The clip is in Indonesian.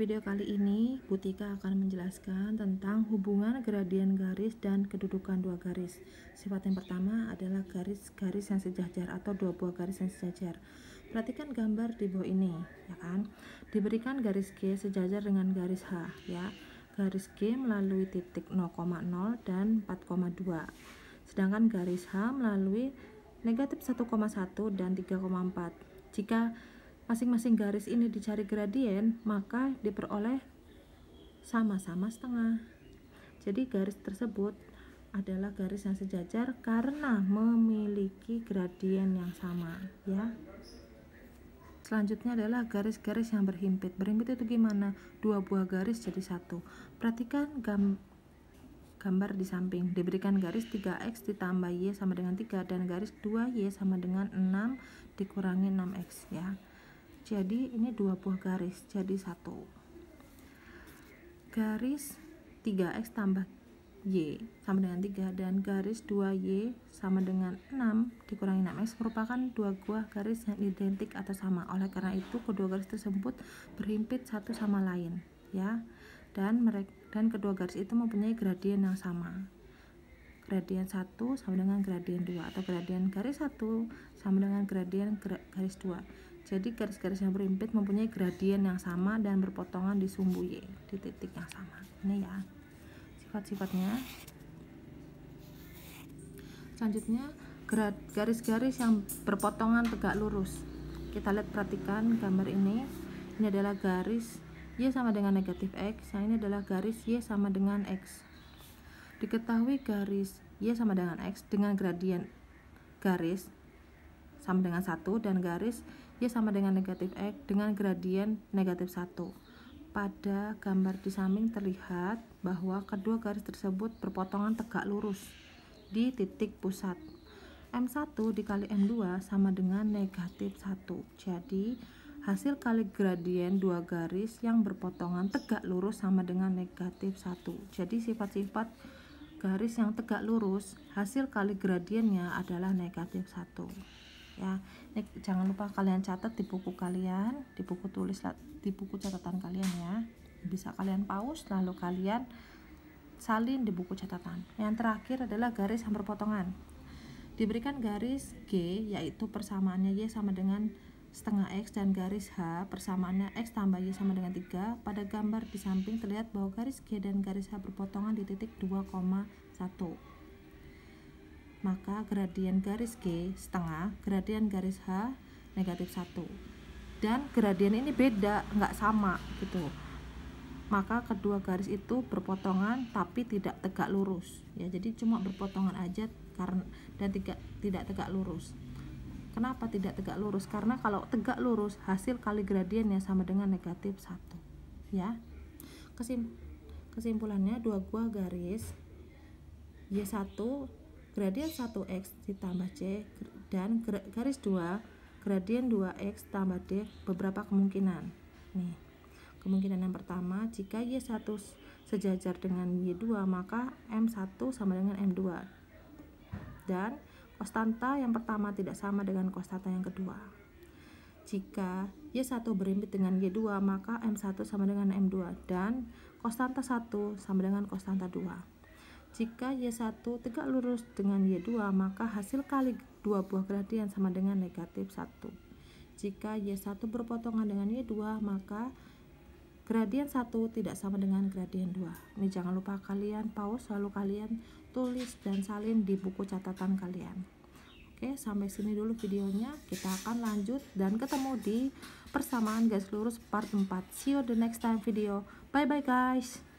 video kali ini, Butika akan menjelaskan tentang hubungan gradien garis dan kedudukan dua garis. Sifat yang pertama adalah garis-garis yang sejajar atau dua buah garis yang sejajar. Perhatikan gambar di bawah ini, ya kan? Diberikan garis G sejajar dengan garis H, ya. Garis G melalui titik 0,0 dan 4,2. Sedangkan garis H melalui negatif 1,1 dan 3,4. Jika masing-masing garis ini dicari gradien maka diperoleh sama-sama setengah jadi garis tersebut adalah garis yang sejajar karena memiliki gradien yang sama ya selanjutnya adalah garis-garis yang berhimpit berhimpit itu gimana dua buah garis jadi satu perhatikan gam gambar di samping diberikan garis 3x ditambah y sama dengan 3 dan garis 2y sama dengan 6 dikurangi 6x ya jadi ini dua buah garis jadi satu garis 3x tambah Y sama dengan 3 dan garis 2Y sama dengan 6 dikurangi 6X merupakan dua buah garis yang identik atau sama oleh karena itu kedua garis tersebut berhimpit satu sama lain ya dan mereka dan kedua garis itu mempunyai gradien yang sama gradien 1 sama dengan gradien 2 atau gradien garis 1 sama dengan gradien garis 2 jadi garis-garis yang berimpit mempunyai gradien yang sama dan berpotongan di sumbu Y di titik yang sama. Ini ya sifat-sifatnya. Selanjutnya garis-garis yang berpotongan tegak lurus. Kita lihat perhatikan gambar ini. Ini adalah garis Y sama dengan negatif X. Nah ini adalah garis Y sama dengan X. Diketahui garis Y sama dengan X dengan gradien garis sama dengan satu dan garis Y sama dengan negatif X dengan gradien negatif 1. Pada gambar di samping terlihat bahwa kedua garis tersebut berpotongan tegak lurus di titik pusat. M1 dikali M2 sama dengan negatif 1. Jadi, hasil kali gradien dua garis yang berpotongan tegak lurus sama dengan negatif 1. Jadi, sifat-sifat garis yang tegak lurus, hasil kali gradiennya adalah negatif 1 ya ini jangan lupa kalian catat di buku kalian di buku tulis di buku catatan kalian ya bisa kalian pause lalu kalian salin di buku catatan yang terakhir adalah garis hampir potongan diberikan garis G yaitu persamaannya Y sama dengan setengah X dan garis H persamaannya X tambah Y sama dengan 3 pada gambar di samping terlihat bahwa garis G dan garis H berpotongan di titik 2,1 maka gradien garis G setengah, gradien garis H negatif satu, dan gradien ini beda, nggak sama gitu maka kedua garis itu berpotongan tapi tidak tegak lurus ya jadi cuma berpotongan aja karena dan tidak tidak tegak lurus kenapa tidak tegak lurus karena kalau tegak lurus hasil kali gradiennya sama dengan negatif satu. ya kesimpulannya dua gua garis Y1 gradien 1x ditambah c dan garis 2 gradien 2x tambah d beberapa kemungkinan nih kemungkinan yang pertama jika y1 sejajar dengan y2 maka m1 sama dengan m2 dan konstanta yang pertama tidak sama dengan konstanta yang kedua jika Y1 berimpit dengan Y2 maka M1 sama dengan M2 dan konstanta 1 sama dengan konstanta 2 jika Y1 tegak lurus dengan Y2, maka hasil kali dua buah gradien sama dengan negatif 1. Jika Y1 berpotongan dengan Y2, maka gradien 1 tidak sama dengan gradien 2. Ini jangan lupa kalian pause, selalu kalian tulis dan salin di buku catatan kalian. Oke, sampai sini dulu videonya. Kita akan lanjut dan ketemu di persamaan garis lurus part 4. See you the next time video. Bye-bye guys.